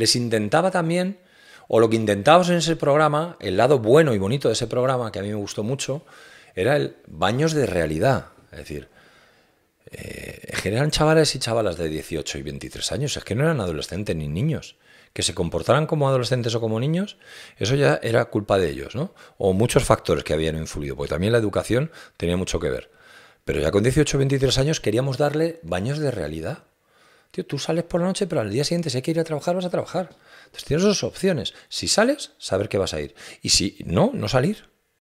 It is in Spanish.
les intentaba también, o lo que intentábamos en ese programa, el lado bueno y bonito de ese programa, que a mí me gustó mucho, era el baños de realidad. Es decir, eh, generan chavales y chavalas de 18 y 23 años, es que no eran adolescentes ni niños. Que se comportaran como adolescentes o como niños, eso ya era culpa de ellos, ¿no? O muchos factores que habían influido, porque también la educación tenía mucho que ver. Pero ya con 18 o 23 años queríamos darle baños de realidad. Tío, tú sales por la noche, pero al día siguiente, si hay que ir a trabajar, vas a trabajar. Entonces tienes dos opciones. Si sales, saber que vas a ir. Y si no, no salir.